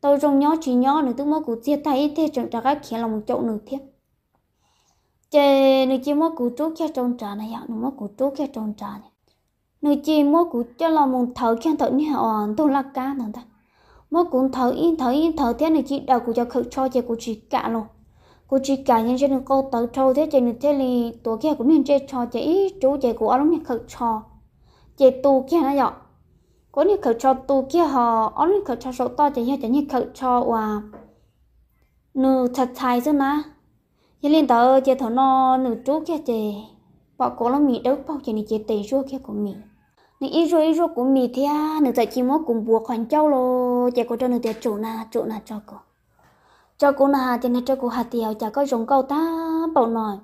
tôi rong nhỏ chỉ nhỏ nữa tôi mua cụ chia tay thế chẳng trả cái khiến lòng một chỗ nữa thiếp chê nữ chỉ mua cụ trú kia trồng trà này ạ nữ mua cụ trú kia trồng trà này nữ chỉ mua cụ cho lòng một thầu kia thầu như họ tôi là cá nữa ta mua cụ thầu yên thầu yên thầu thế nữ chỉ đầu cụ cho khử cho chê cụ chỉ cả luôn cụ chỉ cả nhân trên cô tới trâu thế chê nữ thế thì tổ kia cũng nên chơi cho chê ý chú chê cụ ở lúc nhà khử cho chê tu kia nó dọ có như khẩu cho tu kia họ ó như khẩu cho số to chẳng như chẳng như khẩu cho à nụ thật thay chứ mà như liên tờ chơi thằng nó nụ chú kia chơi bỏ cố nó mì đâu bao chơi này chơi tề rô kia của mì nụ ít rồi ít rồi của mì thì à nụ tại chỉ mốt cùng bùa khoản châu lo, chơi cô cho nụ tiệt chủ na chủ na cho cô cho cô na chơi này cho cô hạt tiêu, chả có giống câu ta bảo nói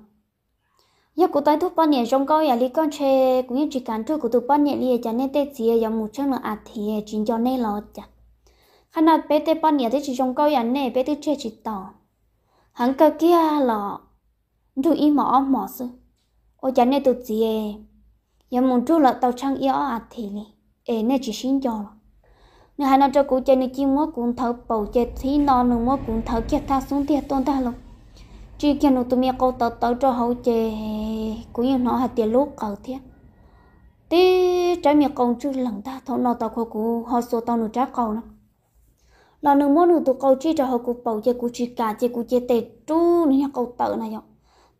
giờ cụ tới thuốc bao nhiêu trong câu giờ con chê cũng như chỉ cần thuốc của tụi bao nhiêu lý cho nên tết gì giờ một chân là à thì chính cho nên lo chả khi nào bé tết bao nhiêu thì chỉ trong câu giờ này bé tết chê chỉ tỏ hắn cơ kia là tụi im mỏ mỏ sư ôi cho nên tụi gì giờ một chút là tàu trăng yếu à thì lý ê nên chỉ xin cho rồi nên hai năm cho cụ chơi nên chỉ muốn cũng thở bầu chơi thì nó nó muốn cũng thở kia ta xuống tiệt tôn ta luôn chỉ khi nào tụi mẹ câu tớ tớ cho hậu chè cũng như nó hạt tiền lúc cầu thiết tí trái miệng con chứ lần ta thấu nó tao khâu cú họ số tao nó trái cầu nó là nó muốn nó tụi câu chỉ cho hậu cú bảo chè cú chỉ cả chè cú chè tệ chú nó nhà câu tớ này nhở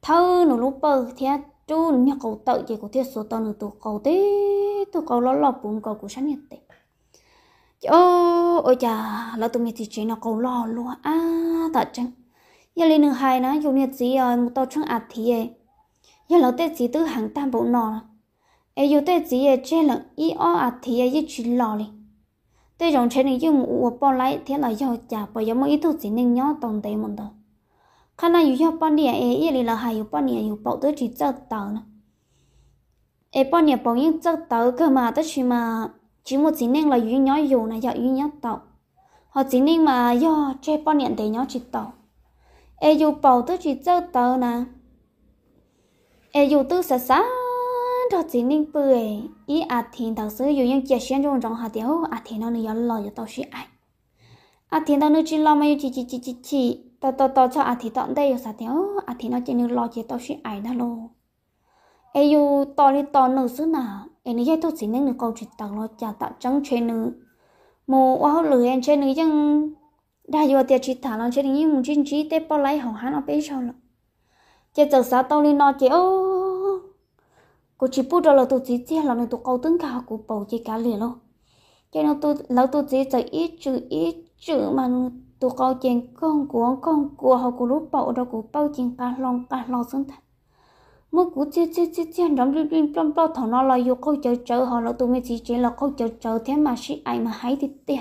thơ nó lúc bơ thiết chú nó nhà câu tớ chè cú thiết số tao nó tụi câu tí tụi câu lo lo bụng câu cú sáng nhiệt tệ chớ ôi chà là tụi mẹ thì chỉ nó câu lo luôn à thật chăng giờ lên hai nó dùng nhiệt gì rồi ờ, một tàu trăng ạt thì ấy giờ lão tết gì tư hàng tam bộ nọ ấy giờ tết gì ấy ờ, chơi lận y o ạt thì ấy chỉ chuyện lò đi tết rồng chơi này dùng một bao lại thế là giờ chả bao giờ một ít thứ gì nên nhớ tổng tay đó, khi nào năng yêu bao nhiêu ấy giờ lên là hai yêu bao nhiêu yêu bao tới chỉ chơi tàu nữa ấy bao nhiêu bao nhiêu chơi tàu cơ mà tới chỉ mà chỉ một chỉ nên là yêu nhớ yêu này giờ nhớ tàu họ chỉ nên mà do chơi bao nhiêu để nhớ chỉ tàu e dù bảo tôi chỉ cho tớ nè e dù tôi sợ sợ cho chỉ nên bưởi ý à thiên thảo sư dù những chia sẻ trong trong hạt tiêu à thiên nó nên lo cho tao sẽ ai à thiên tao nên chỉ lo mà chỉ chỉ chỉ chỉ chỉ tao tao tao cho à thiên tao đây rồi sao tiêu à thiên nó chỉ nên lo cho tao sẽ ai đó luôn ai yêu to đi to nữa xứ nào em nói tôi chỉ nên được câu chuyện tao lo chả tạo trắng trên nữa mồ wow lười anh trên nữa chẳng đã vô tiệt chỉ thả lòng chơi những chuyện chỉ tế bao lấy hỏng hắn ở bên sau rồi chơi chờ sao tao lên nó chơi ô cô chỉ bút rồi là tôi chỉ chơi là nên tôi câu tính cả của bầu chơi cả liền luôn chơi nên tôi là tôi chỉ chơi ít chữ ít chữ mà tôi câu chuyện con của con của họ của lúc bầu đâu của bao chuyện cả lòng cả lòng sinh thật mỗi cú chơi chơi chơi chơi đóng liên liên trong bao thằng nó là yêu câu chơi chơi họ là tôi mới chỉ chơi là câu chơi chơi thế mà sĩ ai mà hay thì tiền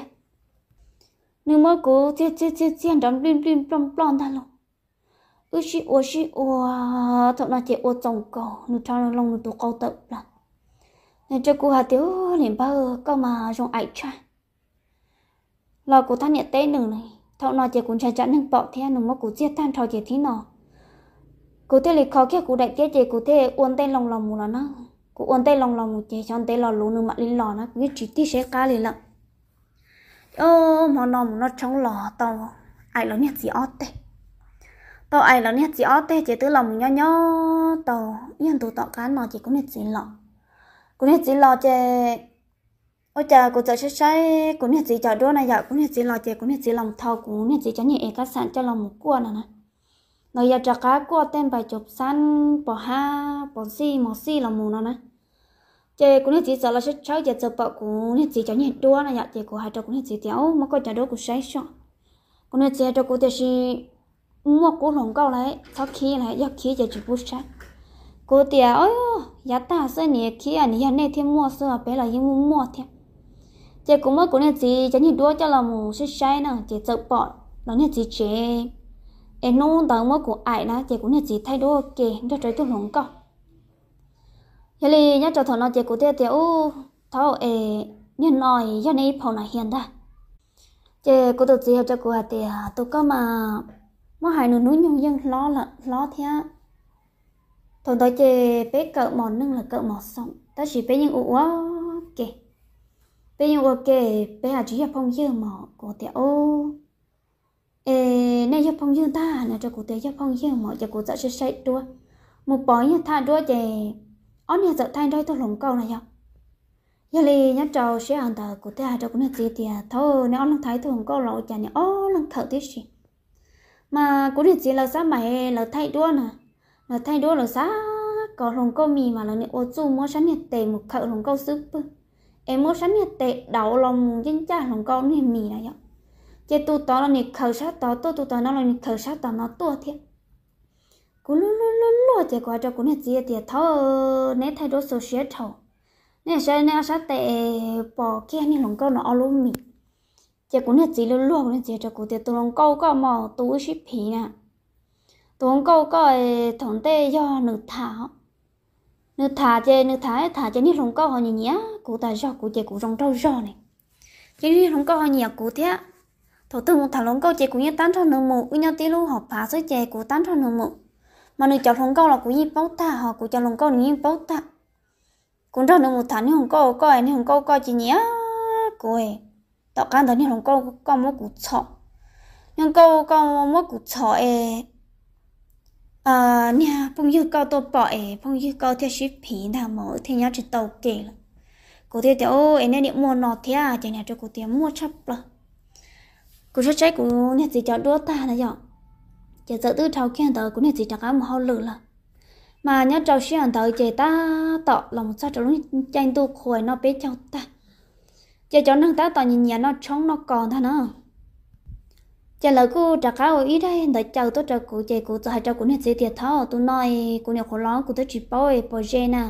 nếu mà cô chết chết chết chết đóng đùng đùng plom plom ta luôn ư shi ô shi ô thọ nó chỉ ô chồng cổ nó cho nó lòng nó tụ câu tập là nên cho cô hà tiếu liền bao cơ mà trong ảnh trai lo cô ta nhận tên đường này thằng nào chết cũng chạy chạy nên bỏ theo nó mà cô chia tan thọ chỉ thế nào cô thấy lịch khó kia cô đại kia chỉ cô thấy uốn tay lòng lòng mù là nó cô uốn tay lòng lòng mù chỉ cho tay lò lú nữa mà lên lò nó cứ chỉ tí sẽ cá liền lận ô mà nó nó trong lò tao ai nó nhét gì ót tê tao ai nó nhét gì ót tê chỉ tư lòng nho nho tao yên tụ tọt cá nó chỉ cũng nhét gì lò cũng nhét gì lò chè ôi chà cũng chờ chơi chơi cũng nhét gì chờ đua này giờ cũng nhét gì lò chè cũng nhét gì lòng thâu cũng nhét gì cho nhẹ cá sạn cho lòng một cua nè nè người giờ trả cá cua tên bài chụp săn bỏ ha bỏ xi mỏ xi lòng mù nó nè chị cũng nhận chị giờ là sẽ cháu giờ giờ bảo cũng nhận chị cháu nhiều đua này nhạt chị hai cháu cũng nhận chị tiểu mà coi cháu đâu cũng say sọ cũng nhận chị cháu cũng thì là mua cũng lồng câu lại sau khi này giờ khi giờ chỉ bút sai cô thì ơi giá ta sẽ nhẹ khi anh nhà này thêm mua sữa bé là những mua thêm chị cũng mới cũng nhận chị cháu nhận đua cho là một sẽ sai nè chị giờ bảo nó nhận chị chị em nông tao mới cũng ai nè chị cũng nhận chị thay đổi kì cho trời tôi lồng câu thế thì nhá cho thằng nó chơi cụ thể thì ô thao ê nhân nói cho nên phòng này hiện ta chơi cụ tự chơi cho cụ thì tôi có mà mà hai nụ núi nhung dân lo là lo thế thằng tôi chơi bé cỡ mòn nâng là cỡ mòn sống ta chỉ bé những ủ kì bé những ủ kì bé là chỉ phong dư mà cụ thì ô ê nay phong dư ta là cho cụ thể phong dư mà cho cụ sẽ sẽ đua một bói nhà tha đua chè ông nhà giờ thay đôi tôi lồng câu này không giờ li nhá trâu sẽ ăn tờ của ta cho cũng là gì thì à, thôi nếu ông lăng thái thường câu lộ chả nhỉ ô lăng thở tiết gì mà cũng là gì là sao mày là thay đua nè là thay đua là sao có lồng câu mì mà là nị ô chu mua sắn nhiệt tệ một khẩu lồng câu súp em mua sắn nhiệt tệ đậu lòng dính cha lồng câu nị mì này không chế tu tao là nị khẩu sát tao tu tu tao nó là nị khẩu sát tao nó tua thiệt cú lú lú lú lú thì qua cho cú này chia thì thơ nét thay đổi số xe thầu nè sao nè sao tệ bỏ kia nè lồng câu nó ao lú mì chỉ cú này chỉ lú lú cú này cho cú thì tụ lồng câu có mò tụ ship phí nè tụ lòng câu có thằng tê do nửa thảo nửa thả chơi nửa thả thả chơi nít lồng câu họ nhìn nhá cú ta do cú chỉ cú rong trâu do này chỉ nít lồng câu họ nhìn cú thế thổ tư một thằng lồng câu chỉ cú nhá tán cho nửa mù uy nhau tí lú họ phá sới chơi cú tán cho nửa mù mà nếu cháu không câu là cũng như bao ta họ cũng cháu không câu như bao ta cũng đâu được một tháng không câu coi nếu không câu coi chỉ nhé coi tao căng tới nếu không câu câu mất cũng sợ nhưng câu câu mất cũng sợ ấy à nha phong yêu câu tôi bỏ ấy phong yêu câu theo ship phí nào mở thì nhá chỉ tàu kể là cô tiêu tiêu anh nên điện mua nọ thế à chẳng nhà cho cô tiêu mua chấp rồi cô sẽ trái cô nhà gì cháu đua ta là giọng chỉ giờ từ trâu kia tới cũng là chỉ chẳng áo một hậu lửa là mà nhớ trâu xuyên tới chỉ ta tọ lòng sao trâu tranh tu khôi nó bé cháu ta chỉ cháu năng ta tọ nhìn nhà nó trống nó còn thà nó chỉ lời cô trả áo ý đây đợi cháu tôi cháu cụ chỉ cụ hai cháu cũng là chỉ thiệt thọ tôi nói cũng là khổ lắm cũng tôi chỉ bôi bôi gen nè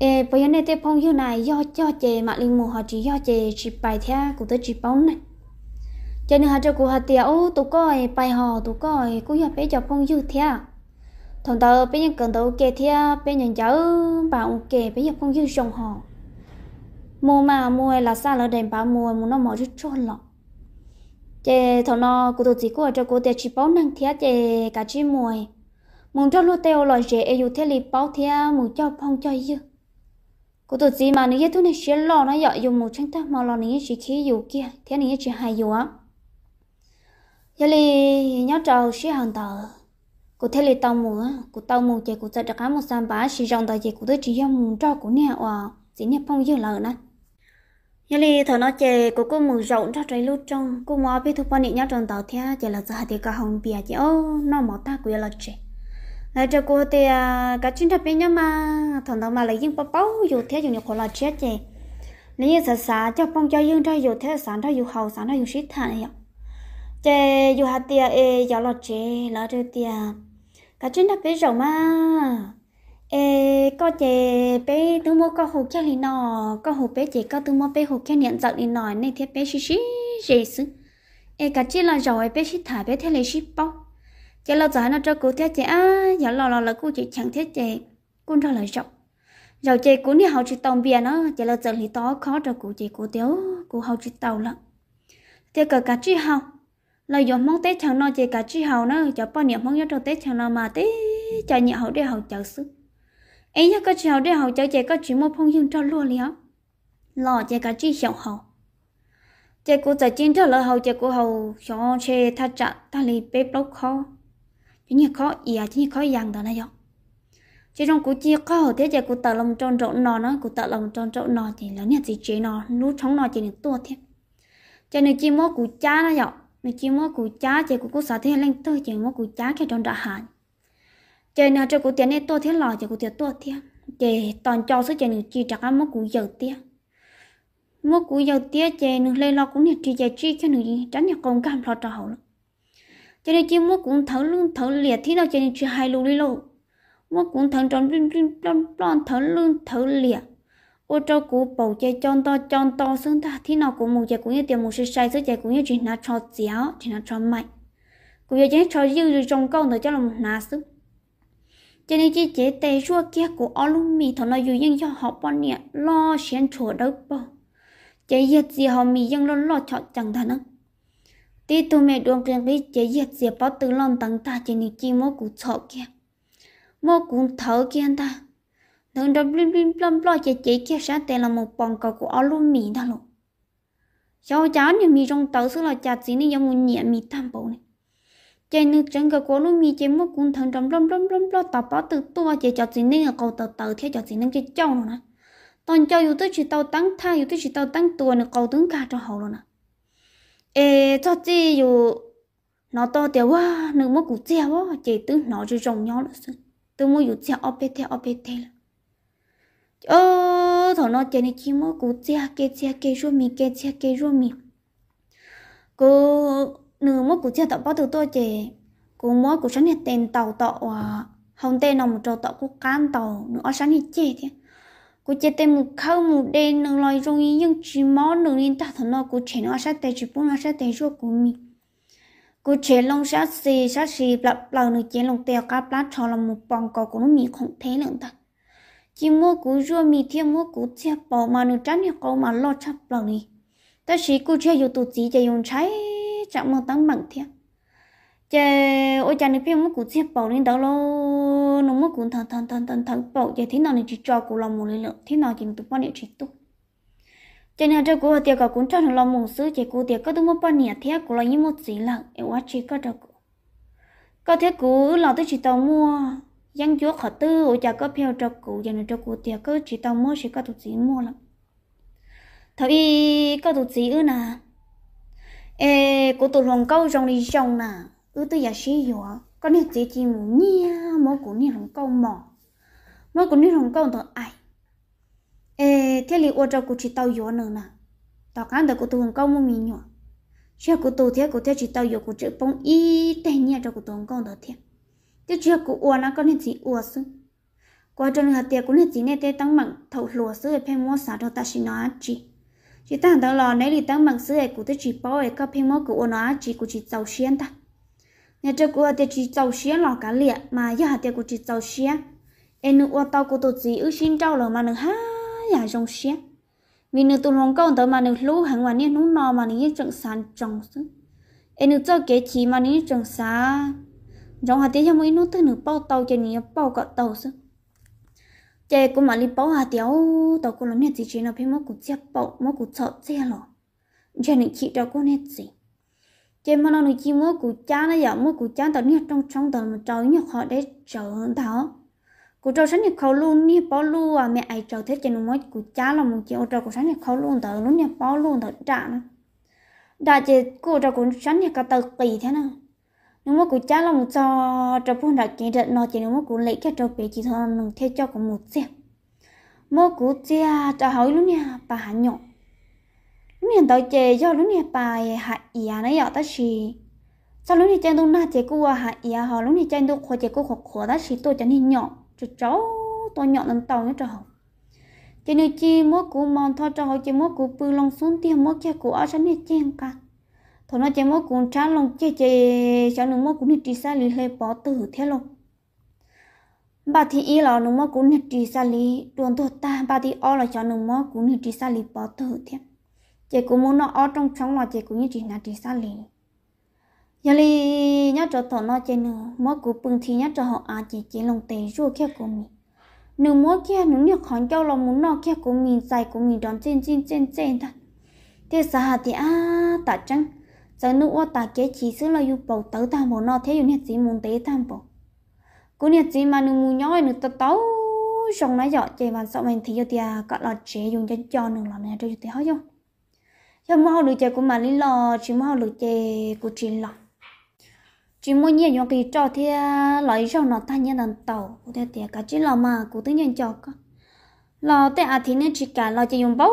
ê bây giờ này tôi phong như này do cho chị mà linh mù họ chỉ do chị chỉ bài theo cũng tôi chỉ bóng này cho nên hai cho cụ hạt tiệt ô tụ coi bài hò tụ coi cũng nhập bé cho phong dư thia thằng tờ bé nhân cần tàu kề thia bé nhân cháu bảo kề bé nhập phong dư trồng hò mua mà mua là xa lỡ đèn bà mua muốn nó mở chút trôn lọ chè thằng nó cụ tụ chỉ cụ cho cô tiệt chỉ bảo năng thia chè cả chi mua muốn cho lúa teo loại dễ yêu thế lì bảo thia muốn cho phong cho dư cô tôi chỉ mà nếu như tôi này sẽ lo nó dọ dùng một trang ta mà lo nếu như chỉ khí dù kia thế nếu như chỉ hài dù á giờ li nhớ trâu xí hàng tờ cụ thế li tao mua cụ tao mua chơi cụ chơi đặc ám một sàn bá xí rong tờ chơi cụ tới chỉ dùng trâu cụ nè à chỉ nè phong dương lợ nè giờ li thở nó chơi cụ cứ mua rộng cho trời lúc trong cụ mua biết thu quan nhớ tròn tờ thea chơi là giờ thì cả hồng bìa chơi ô nó mỏ ta quỷ là chơi lại cho cô thì à, cả chuyện thập bên nhá mà thằng đó mà lấy những bao bao dù thế dùng nhiều khổ là chết chơi lấy như sợ sợ cho phong cho dương cho dù thế sản cho dù hầu sản cho dù sít thà chế yêu hạt tia e gió lọt chế lỡ đưa tia cá chuyến đã bé rộng mà e có chế bé tu mua có hồ kia lì nọ có hồ bé chế có tu mua bé hồ kia nhận giặc lì nọ này thiết bé xí xí dễ xứ e cá chuyến là rồi bé xí thả bé thế lấy xí bóc chế là giải nó cho cô thế chế à gió lọt lọt là cô chỉ chẳng thế chế cũng cho lời rộng rồi chế cũng đi học chỉ tông bia nó chế là giặc thì to khó cho cô chế cô thiếu cô học chỉ tàu lắm thế cả cá chuyến học lời dọn mong tết chẳng nó chỉ cả chi hậu nữa, cho bao niệm mong nhớ trong tết chẳng nó mà tết cho nhị hậu để hậu cháu sư ấy nhớ có chi hậu để hậu cháu chỉ có chuyện một phong dương cho luôn liền lò chỉ cả chi hậu hậu chỉ cô giải chiến cho lỡ hậu chỉ cô hậu cho che tha chặt ta lì bếp lốc khó chỉ như khó ỉa chỉ như khó giằng đó này dọn chỉ trong cú chia khó hậu thế chỉ cô tạo lòng tròn trộn nò nó cô tạo lòng tròn trộn nò thì là nhà gì chế nò nút chống nò chỉ được tua thiệt, chỉ nên chỉ mỗi cú cha nó dọn mình chỉ mua củ chá chỉ của cô xã thế lên tôi chỉ mua củ chá cái trong đã hạn chơi nào cho củ tiền này tôi thế lò chỉ củ tiền tôi thế chỉ toàn cho số chơi nhiều chi trả mua củ dầu tiếc mua củ dầu tiếc chỉ nửa lên lo cũng nhiều chi chỉ chi cái nửa tránh nhà công cam lo cho hậu cho nên chỉ mua cũng thấu lương thấu liệt thế đâu cho nên chỉ hai lùi lùi lù mua cũng thấu tròn run run plon plon thấu lương thấu liệt ô cho cú bầu chơi chọn to chọn to xương ta thì nó cũng một chơi cũng như tiền một sự sai sức chơi cũng như chỉ là cho chéo chuyện là cho mạnh cũng như chuyện cho dư rồi trong câu nữa cho là một nà sức cho nên chị chế tê chua kia của ô lúc mì thằng nó dù nhưng cho họ bọn nè lo xuyên chỗ đâu bỏ chế giật gì họ mì nhưng luôn lo chọn chẳng thà nó tí tụi mẹ đuông kia cái chế giật gì bao từ lòng tăng ta cho nên chỉ mua cụ chọ kia mua cụ thở kia ta thằng đó blim blim blam blam chị chị kia sáng tên là một bằng cầu của áo alumi đó luôn cháu cháu nhà mi trong tàu xưa là chả chỉ nên giống một nhẹ mi tham bộ này chạy nước chân cái của alumi chạy một cuốn thằng trong blam blam blam blam tàu bao từ tua chạy chả chỉ nên là cầu tàu tàu theo chả chỉ nên cái cháu nữa toàn cháu yêu tới chỉ tàu tăng thang yêu tới chỉ tàu tăng tua này cầu tướng ca cho hậu rồi nè ê cho chị yêu nó to tiểu quá nước mất củ chè quá chạy tướng nó rong rồng nhau nữa tôi mua yêu chè opet opet là nó 어 더너 제니 키모 고지야 깨지야 깨쇼미 깨지야 깨쇼미 cô nửa mốt của cha tạo bắt đầu tôi chị cô mốt của sáng hiện tên tàu tạo à hồng tên nằm trâu tạo của cán tàu nửa sáng này chơi thế cô chị tên một khâu một đen nửa loài rong ý nhưng chỉ mó nửa nên ta thằng nó cô chị nó sát tên chỉ bốn nó sát tên ruột của mình cô chị long sát xì sát xì bạc bạc nửa chị long tèo cá bát cho là một bông cầu của nó mì không thấy nữa ta chỉ mua cú rùa mì thiên mua cú chia bỏ mà nó tránh nhà câu mà lo chắp lòng đi ta chỉ cú chia dù tổ chỉ chạy dùng trái chẳng một tăng bằng thiên chạy ôi chạy này phiên mua cú chia bỏ lên đó lo nó mua cú thằng thằng thằng thằng thằng bỏ chạy thế nào này chỉ cho cú lòng một lần lượng thế nào chỉ tụ bao nhiêu chỉ tụ chạy nhà cho cú tiệc cả cú cho thằng lòng một sứ chạy cú tiệc có tụ mua bao nhiêu thế cú lo như một gì là em quá chỉ có cho cú có thế cú lo tôi chỉ tao mua dân chúa khó tư ở chợ có phiêu cho cụ dân cho cụ thì cứ chỉ tao mua chỉ có tổ chức mua lắm thôi có tổ chức ư nà ê có tổ hoàng câu trong đi trong nà ư tôi giả sĩ hiểu có nè chỉ chỉ mù nhia mỗi cụ nè hoàng câu mỏ mỗi cụ nè hoàng câu thôi ai ê thế ở cho cụ chỉ tao hiểu nữa nà tao cán được cụ tổ hoàng câu mua mình nhở chưa cụ tụt thế cụ thế chỉ tao hiểu cụ chữ bông y tên nhia cho cụ tụt lòng câu đó thiệt chứ chưa cụ ua nó có nên chỉ ua sư qua cho nửa tiệc cũng nên chỉ nên tê tăng mặn thầu lùa để về mua sản đồ ta chỉ nói chỉ chỉ ta hàng lò nấy thì tăng mặn để cụ cũng chỉ bao để có phim mua cụ ua nó chỉ cụ chỉ giàu xiên ta nhà trước cụ tiệc chỉ giàu xiên lò cá liệt mà giờ hàng tiệc cụ chỉ giàu xiên em nửa ua tao cụ tổ gì ước xin trâu lò mà nửa ha nhà rong xiên vì nửa tụi hoàng công tới mà nửa lú hàng ngoài nè nú nò mà nửa trận sàn trồng sư em nửa cho kế chỉ mà nửa trận sàn rong hà tía cho mấy nốt thứ nửa bao tàu chơi nhiều bao cả tàu sao chơi cũng mà li bao hà tiếu tàu cũng là nhất gì trên là phải mất của chiếc bao mất của sợ xe lò chơi này chị đâu có nét gì chơi mà nó nói chi mất của cha nó giờ mất của cha tàu nhất trong trong tàu mà trời nhật họ để chờ hơn tàu của trâu sáng nhật khâu luôn nè bao luôn à mẹ ai trâu thế chơi nó mất của cha là một chiều trâu của sáng nhật khâu luôn tàu luôn nè bao luôn tàu trả nữa đã chơi của trâu của sáng nhật cả tàu kỳ thế nào nếu mà cú cha là một cho cho phun đã kỹ đợt nó chỉ nếu mà cú lấy cái trâu bé chỉ thôi nó theo cho cũng một xe mà cú cha cho hỏi luôn nha bà hạ nhọn lúc nha tao chơi cho lúc nha bà hạ ỉa nó giờ ta chỉ sau lúc nha chơi đâu na chơi cú hạ ỉa họ lúc nha chơi đâu khó chơi cú khó khó ta chỉ tôi cho nên nhọn cho cháu tôi nhọn lên tàu nữa cho họ cho nên chi mỗi cú mòn thôi cho họ chỉ mỗi cú bự lòng xuống tiền mỗi kia cú ở trên này chơi cả thọ nó chơi mốt cũng chán lòng chơi chơi cháu nó mốt cũng đi xa lì hơi bỏ tử thế lòng bà thì y là nó mốt cũng đi xa lì đồn thọ ta bà thì o là cháu nó mốt cũng đi xa lì bỏ tử thế chị cũng muốn nó o trong trong là chị cũng như chị là đi xa lì giờ lì nhắc cho thọ nó chơi nữa mốt cũng bưng thì nhắc cho họ à chị chị lòng tề rùa kia của mình nếu mốt kia nếu được khán cho lòng muốn nó kia của mình dài của mình đón trên trên trên trên thật thế sao thì à tạ trăng giờ nữ ô ta kế chỉ xứ là yêu bầu tớ ta bộ nó thế yêu nhiệt gì muốn tế tham bộ cú nhiệt gì mà nữ mù nhói nữ tớ tấu xong nói dọ chơi và sau mình thì yêu tia cả lọt chế dùng cho cho nữ lọt này cho tia hết không cho mua được chơi của mà lý lò chỉ mua được chơi của chị lọ chỉ mua nhiều những cái trò thì à, lấy sau nó ta nhận đàn tàu của thế tia cả chỉ lò mà của tự nhiên cho cả lò tê à thì nên chỉ cả lò chơi dùng bao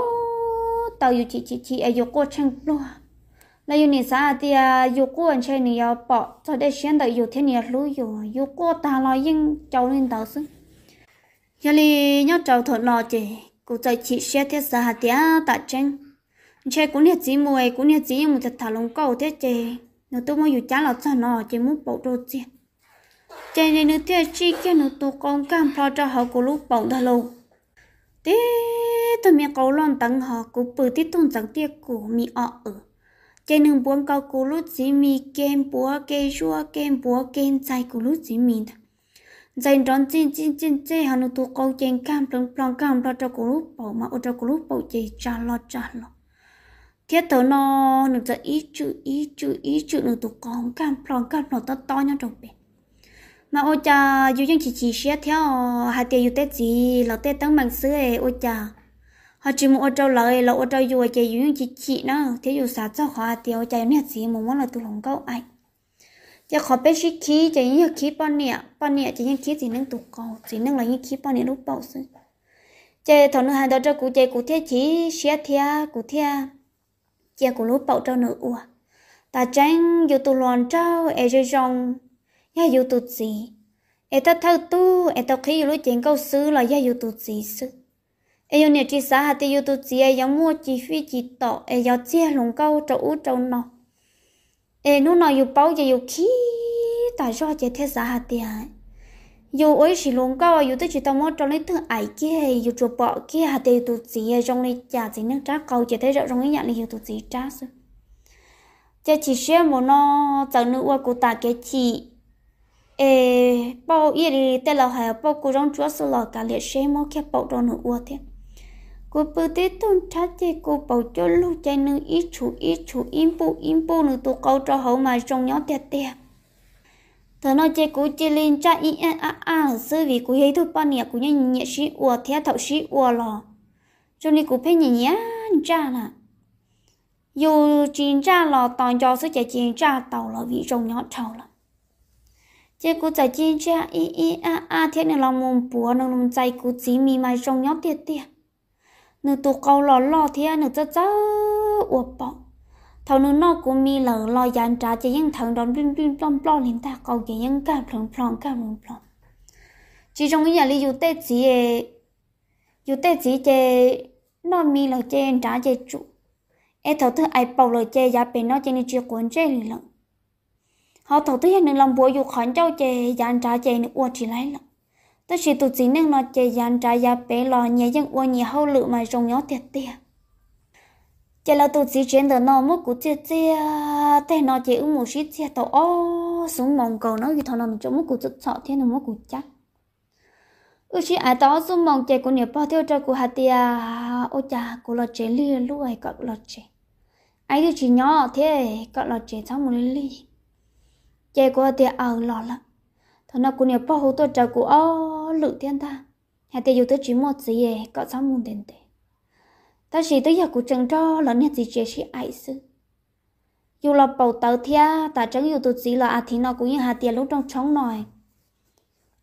tàu yêu chỉ chỉ chỉ ai à, yêu cô chẳng luôn là yêu nị sa thì yêu cô anh chơi nị bỏ cho để xem đợi yêu thế nị lú yêu yêu cô ta lo yên cháu lên tàu xứ giờ li nhớ cháu thuận lo chị cụ chơi chị xe thế sa thì à tạ chân chơi cũng nhiệt gì mùi cũng nhiệt gì một thật thả lông cầu thế chị nếu tôi muốn yêu chán là sao nó chị muốn bỏ đồ chị chị này nếu thế chị kia nếu tôi con cam lo cho họ của lúc bỏng thà lâu thế tôi miệng cầu lon tặng họ cũng bự tít tung chẳng tiếc của mi ở cái nương buôn cao cú lút chỉ mi kem búa cây chua kem búa kem chạy cú lút chỉ mi ta dành đón trên trên trên trên hà nội tu câu trên cam trong trong cam đó cho cú lút bảo mà ở cho cú lút bảo chỉ trả lo trả lo thiết tớ nó nó จะ ý chữ ý chữ ý chữ nó tu con cam trong cam nó to to nhau trong bên mà ôi cha dù những chỉ chỉ xe theo hai tiền dù tết gì là tết tăng bằng sữa ấy ôi cha họ chỉ muốn trâu lợi là trâu dù chạy dù chỉ chị nó thế dù sao cho họ ở chạy nét gì mà muốn là tụi lòng câu ai giờ khó biết chỉ khí chạy như khí bao nhiêu bao nhiêu chạy như khí gì nâng tụi câu chỉ nâng là như khí bao nhiêu lúc bao xin, chạy thằng nữa hàng đó cho cụ chạy cụ thế chỉ xe thea cụ thea chạy cụ lúc bao trâu nữa ua ta tránh dù tụi lòng trâu ai chơi rong nhà dù tụi gì ai ta thâu tu ai ta khi lúc chuyện câu xứ là nhà dù tụi gì xứ ai yêu nè chỉ xã hạt tiêu tu chỉ ai giống mua chỉ phi chỉ tỏ ai giờ chia lồng câu trâu ú trâu nọ ai nó nọ yêu bao giờ yêu khí tại sao chị thế xã hạt tiêu yêu ấy chỉ lồng câu yêu tới chỉ tao mua trong lấy thương ai kia yêu chỗ bỏ kia hạt tiêu tu chỉ ai trong này trả chỉ nước trá câu chị thấy rõ trong ấy nhận lấy yêu tu chỉ trá sư chị chỉ xe một nó chẳng nữa qua cụ ta cái chị ê bao yên thì tên là hà bao cụ trong chúa số lọ cả liệt xe mô kia bao trong nữa qua thế cô bơ tê tôn chát chê cô bảo cho lu chạy nương ít chủ ít chủ im bộ im bộ nương tụ câu cho hậu mà trong nhóm tẹt tẹt thở nói chê cú chê lên cha in a a a sư vì cú hay thôi ban nhẹ cú nhẹ nhẹ sĩ ua thế thảo sĩ ua lò cho nên cú phê nhẹ nhẹ cha nè dù chín cha lò toàn cho sư chè chín cha tàu lò vì trong nhỏ tàu lò chê cú chả chín cha i i a a thế nên lòng mồm bùa nông nông chay cú chỉ mi mai trong nhỏ tiệt tiệt nữ tu câu lò lò thế nữ chớ chớ uổng bỏ thằng nữ nó cũng mi lờ lo dàn trà, chỉ yến thằng đón bim bim plom plom liền ta câu chỉ yến cảm plom plom cảm plom plom chỉ trong cái nhà lý dù tết gì dù tết gì chơi nó mi lờ chơi trà chơi chủ em thầu thứ ai bảo lờ chơi giá bên nó chơi nên chưa cuốn chơi liền họ thầu thứ hai nữ làm bùa dù khẩn châu chơi dàn trà chơi nữ uổng chỉ lấy lận ta chỉ tụ chỉ nên nó chơi dàn trả giá bé lo nhẹ dân ô nhị hậu lự mà rồng nhỏ thiệt tiền. chỉ là tụ chỉ chuyện đó nó mất của chia chia thế nó chỉ ứng một chút chia tàu ô xuống mong cầu nó thì thằng làm chỗ mất của chút sợ thế nó mất của chắc ước chỉ ai đó xuống mong chạy của nhiều bao theo cho của hạt tiền, à, ô cha của lọ chế li lúc ấy gọi lọ chế ai cứ chỉ nhỏ thế gọi lọ chế cháu một li. chạy của hạt tia ở lọ lắm thằng nào của nhiều bao hút tôi cho của ô lự thiên ta hạt tê dù tới chỉ một gì ye có sáu môn đến tê ta chỉ tới giờ của trần cho là nhà gì chỉ sĩ ai sư dù là bầu tàu thia ta chẳng dù tới gì là à thì nó cũng như hà tê lúc trong trống nòi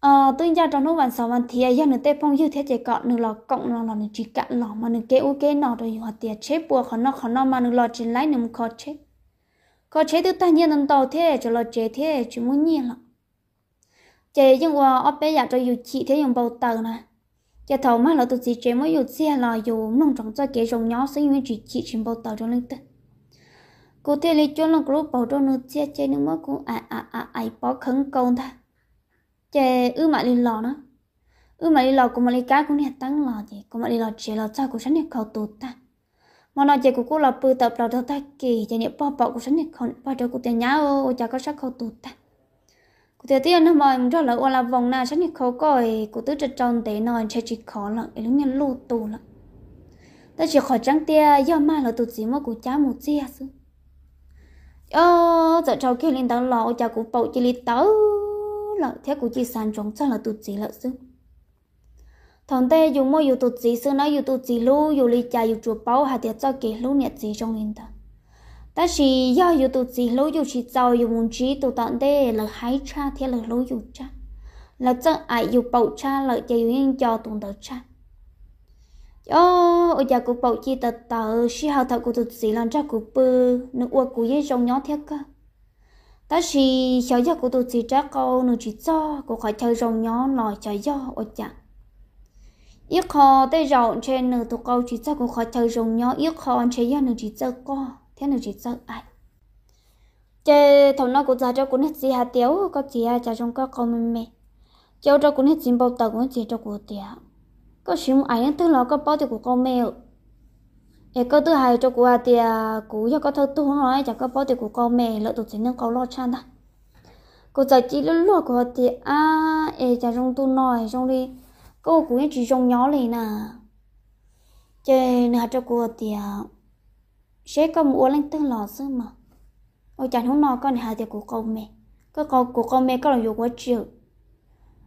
ờ tôi ra trong lúc bạn sau bạn thia giờ nửa tay phong như thế chỉ cọ nửa là cộng là là nữa chỉ cạn lọ mà nữa kê ok nọ rồi hà tê chế bùa khó nó khó nó mà nữa lo trên nửa một khó chế có chế thứ ta nhớ nhiên đầu thế cho là chế thế chỉ muốn nhiên lắm chế dùng qua ở bé nhà cho dù chị thấy dùng bầu tờ nè giờ thầu mà là tôi chỉ chém mới dùng xe là dùng nông trồng cho kế rồng nhỏ sinh nguyên chỉ chị chuyển bầu tờ cho nên tên cụ thế lấy cho nó group bầu cho nó chia chế nước mắt cũng à à à à bỏ khấn công ta chế ư mà đi lò nó ư mà đi lò cũng mà lên cá cũng nè tăng lò chị cũng mà đi lò chế lò sao cũng sẵn nè cầu tụt ta mà nó chế của cô là bự tập lò cho ta kỳ chế nè bỏ bỏ cũng sẵn nè khẩu bỏ cho cụ tiền nhá ô chả có sắc cầu tụt ta cụ thể tiên nó mà rõ là ô là vòng nào chắc như khó coi cụ tứ trật tròn tế nói chơi chỉ khó là lúc nhiên lù tù là ta chỉ khỏi trắng tia do mai là tụt gì mà cụ cháu một chia sư ô giờ cháu kia lên tao lọ cháu cụ bầu chỉ lên tớ là thế cụ chỉ sàn trống cho là tụt gì là sư thằng tê dùng mua dù tụt gì sư nói dù tụt gì lu dù lì chà dù chuột bầu hà tiệt cho kỹ lu nhiệt gì trong lên tao ta chỉ do yêu tụt gì lối yêu chỉ giàu yêu muốn chỉ tụt tận đây là hái cha thế là lối yêu cha là chân ai yêu bầu cha là chỉ yêu nhân cho tụt đầu cha yo ở nhà của bầu chỉ tờ tờ si học thật của tụt gì làm cha của bư nước uống của dây trong nhỏ thế cơ ta chỉ cháu giờ của tụt gì cha câu nước chỉ cho của khỏi chơi rồng nhỏ lòi cháu do ở nhà ít khó tới rộng trên nửa tụ câu chỉ cho của khỏi chơi rồng nhỏ ít khó trên giờ nửa chỉ cho co thế nào chỉ sợ ai chế thằng nó cũng già cho cũng hết gì hà tiếu có gì à cha trong có con mình mẹ cháu cho cũng hết gì bao tử cũng chỉ cho cô tiệt có xíu ai nhất thứ nó có bao thì của con mẹ, em có thứ hai cho cô hạt tiệt cũng cho có thơ tu không nói chẳng có bao thì của con mẹ lỡ tụt chỉ nên có lo chan đó, cô giờ chỉ lúc lúc của hạt tiệt à em cha trong tu nói trong đi cô cũng chỉ trong nhỏ này nè chế hạt cho cô tiệt sẽ có mua lên tương lò sư mà ôi chẳng hôm nọ này hà thì của câu mẹ có câu của câu mẹ có lòng dục quá chịu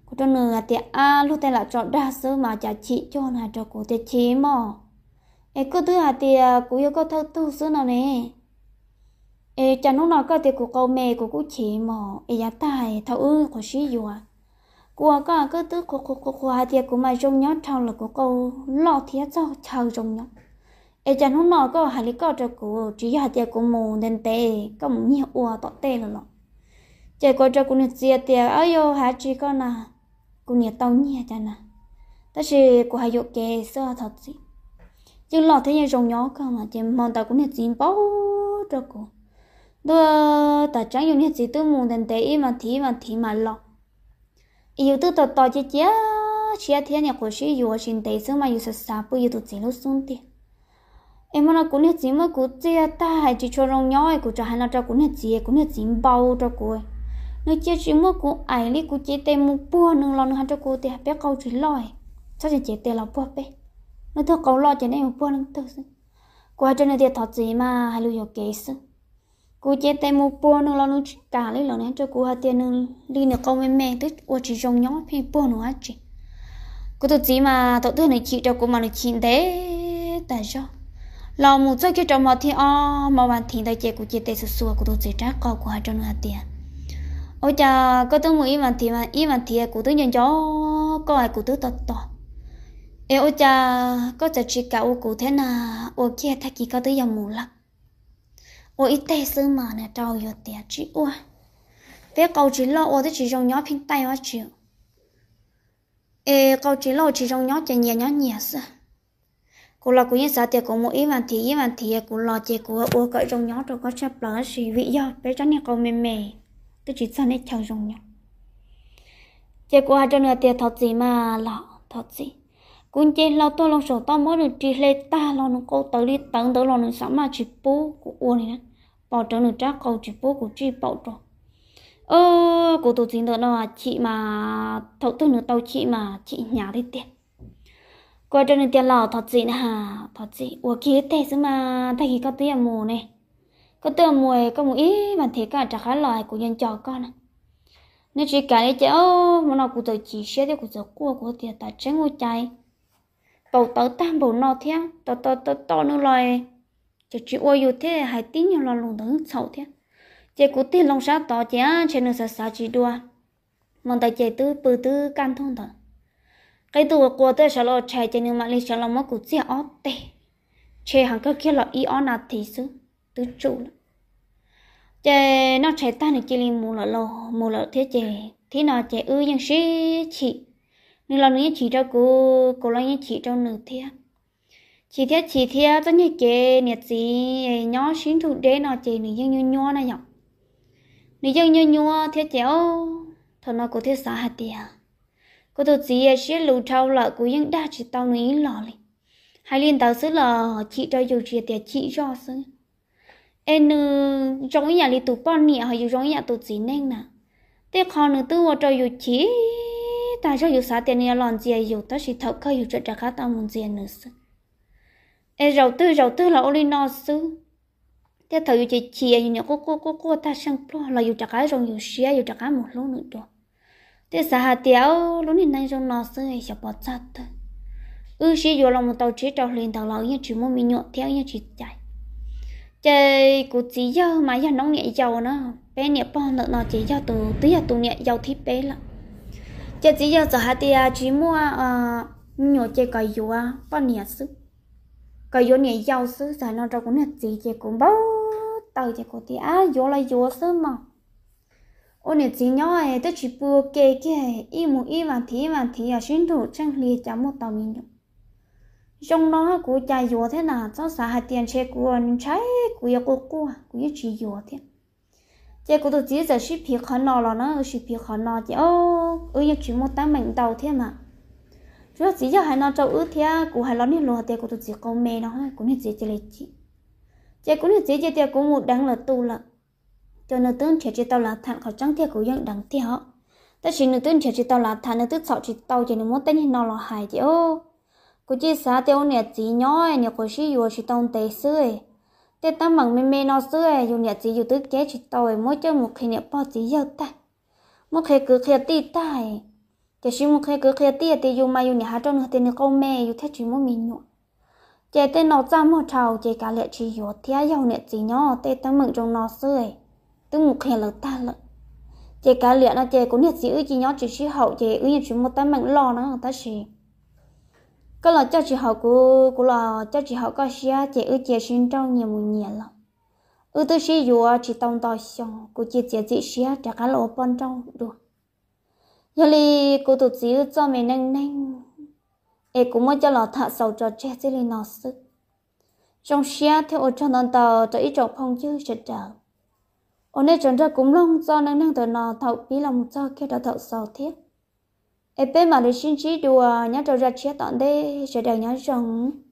của trong nửa thì a lúc tay là chọn đa sư mà chả chị cho là cho của thì chị mà ê cứ thứ hà thì à, cũng yêu có thơ tu sư nào nè ê chẳng hôm nọ có thì của câu mẹ của cô chị mà ê giá tài thảo ư của sĩ dù à của có cứ thứ của của của hà thì của mà trong nhớ thao là của câu lo thiệt cho chờ trong nhớ ai chẳng hôm nọ có hai lý có cho cô chỉ hai chị cô mù nên tệ có một nhiều ua tọt tệ là lọ chị cô cho cô nên chia tiền ấy yo hai chị con nà cô nhiệt tao nhẹ cho nà ta chỉ cô hai yo kê sợ thật gì chứ lọ thấy như rồng nhỏ cơ mà chị mong tao cô nên chín bao cho cô đó ta chẳng dùng nên chỉ tư mù nên tệ mà thì mà thì mà lọ yêu tư tọt tọt chị chị chị thấy nhà cô sĩ yêu xin tệ xưa mà yêu sợ sao bây giờ tụi chị lúc xuống tiền em muốn cũng hết gì mà cũng chia ta hay chỉ cho rong nhau ấy cũng cho hai nó cho cũng hết gì cũng hết gì bao cho cô ấy nó chơi chỉ mua cũng ai lý cũng chia tê mua bua nương lo nương cho cô thì bé câu chỉ lo sao chỉ chơi tê lo bua bé nó thưa câu lo cho nên một bua nương tự qua cho nên thì thọ gì mà hay lưu kế sự cô chơi tê một bua nương lo nương cả lấy lo nương cho cô hai tiền nương đi nương câu mẹ mẹ tức ô chỉ rong nhau thì bua nương hết chỉ, cô tự gì mà tao tưởng này chị cho cô mà nó chín thế tại sao lo một số cái trồng mọt thì o mà bạn thì đời chơi cũng chơi tê sụt sụt của tôi chơi trác co của hai trong nhà tiền ôi cha có tôi muốn im bạn thì mà im bạn thì của tôi nhận cho, có ai cũng tôi to to ê ôi cha có chơi chỉ cả ô cụ thế nào ô kia thay chỉ có tôi dòng mù lắc. ô ít tê sứ mà nè trâu vô tiền chỉ ô bé cầu chỉ lo ô thế chỉ trong nhỏ pin tay quá chịu ê cầu chỉ lo chỉ trong nhỏ chơi nhẹ nhỏ nhẹ sao cô là cô nhân xã tiệc cô mua ít vàng thì ít vàng thì cô là chị của ô cỡ trong nhóm rồi có chấp lỡ gì vị do bé chắn nhà cô mềm mềm tôi chỉ sợ nét chào trong nhóm chị của hai cho nửa tiền thật gì mà là thật gì cũng chị là tôi lo sổ to mỗi được chị lấy ta là nó cô tới đi tận tới lo nó sắm mà chị bố của ô này bỏ trở nửa trác câu chỉ bố của chị bỏ rồi ơ cô tôi chính đó là chị mà thấu tư nửa tàu chị mà chị nhà đi tiền coi cho nên tiền lò thật gì nè hà thật gì ủa kia thế chứ mà thay khi có tiền mù này có tiền mù có mù ý mà thế cả trả khá lòi của nhân trò con à nên chỉ cả đấy chứ mà nó cũng tự chỉ xét thì cũng tự cua của tiền ta tránh ngồi chạy bầu tớ tam bầu nó theo tớ tớ tớ to nữa lòi chỉ chỉ ôi yêu thế hay tin nhiều là lùng đứng sầu thế chỉ cũng tin lòng sát tỏ chứ trên đường sợ sợ chỉ đua mong tại chỉ tư bự tư can thông thật cái tù của tôi sẽ lo chạy cho nên mà lý sẽ lo mất cụt xe ót tê chạy hàng cơ kia là y ót nào thì số tứ trụ nữa chạy nó chạy ta này chỉ liền mù là lo mù là thế chạy thế nào chạy ư nhưng sĩ chị nên là những chị cho cô cô là những chị cho nữ thế chị thế chị thế tất nhiên kệ nhiệt gì nhỏ xíu thủ đế nào chạy nữ dân như nhua này nhở nữ dân như nhua thế chéo thằng nó có thế xã hạt tiền cô tôi chỉ là sẽ lù trâu là cô vẫn đa chỉ tao nói lọ lên hai liên tao xứ là chị cho dù chị thì chị cho xứ em trong nhà li tụ con nhẹ hay trong nhà tụ chỉ nên nè thế còn nữa tôi cho dù chị ta cho dù sao tiền nhà lòn gì à, dù ta chỉ thấu khơi dù chuyện trả khác tao muốn gì à nữa xứ em giàu tư giàu tư là oli no xứ thế thầu dù chị chị à, dù nhà cô cô cô cô ta sang pro là dù trả cái rồi dù xía dù trả cái một lúc nữa rồi thế xã hà tiểu lúc này nay trong nó sẽ cho bỏ sát thôi ư sĩ vô lòng một tàu chế trâu liền tàu lão như chỉ muốn mình nhộn theo như chỉ chạy chơi cụ chỉ do mà giờ nó nhẹ dầu nó bé nhẹ bò nợ nó chỉ do từ tí giờ tụ nhẹ giàu thiết bé là chơi chỉ do giờ hà tiểu chỉ mua à nhộn chơi cày vô à bao nhẹ sức cày vô nhẹ giàu sức giờ nó trâu cũng nhẹ gì chơi cũng bao tàu chơi cụ thì à vô là vô sức mà ôn nè chỉ nhỏ ấy tới chỉ bùa kê kia y mù y mà thì mà thí ở xuyên thủ chẳng lì chả một tàu mình trong đó cú chạy vô thế nào cho xã hạt tiền xe cú anh trái cú yêu cú cú cú yêu chỉ vô thế chị cú tôi chỉ giờ ship phía khó nọ là nó ship phía khó nọ chị ô ư yếu chỉ một tám mình tàu thế mà rồi chỉ giờ hai nó cho ư thế cú hai nó đi lùa tiền cú tôi chỉ câu mê nó cú nên chỉ chỉ chơi. chị chị cú nên chỉ chỉ tiền cú một đáng là tu lận cho nữ tướng trẻ chỉ tàu là thản khỏi trắng thiệt của dân đằng thiệt họ tất chỉ nữ tướng trẻ chỉ tàu là thản nữ tướng sọ chỉ tàu chỉ nữ muốn tên nó là hài chứ ô cô chỉ xá tiêu nè chỉ nhỏ nhờ cô chỉ vừa chỉ tông tê sưởi tê tam bằng mê mê nó sưởi dù nè chỉ dù tức chế chỉ ấy mỗi chơi một khi nè bao chỉ yêu ta một khi cứ khi tì tai chỉ chỉ một khi cứ khi tì tì dù mà dù nè hát trong tên câu mẹ dù thế chỉ muốn mình nhộn chế tên nó ra một trầu chế cả lệ chỉ dù thế giàu nè chỉ nhỏ tê tam mừng trong nó sưởi tức một khi là ta lợ chị cá liền là chị cũng nhiệt gì ư chị nhó chị sĩ hậu chị ư nhiệt chị một tay mạnh lo nó người ta sĩ cái là cho chị hậu của của là cho chị hậu có xia chị ư chị sinh trong nhiều một nhiều lắm ư tôi sĩ dù à, chị tông to xong của chị chị chị xia chả cá lộ bên trong được giờ li cô tụt chị ư cho mình nâng nâng em cũng mới cho là thạ sầu cho che chứ lên nó sức trong xia theo ô cho nên tàu cho ít chỗ phong chứ sẽ trở ôn này trần ra cũng long do năng năng tờ nọ thọ bí lòng cho khi đó thọ sò thiết ép mà để xin chỉ đùa nhá trâu ra chia tọn đê sẽ đèo nhá rồng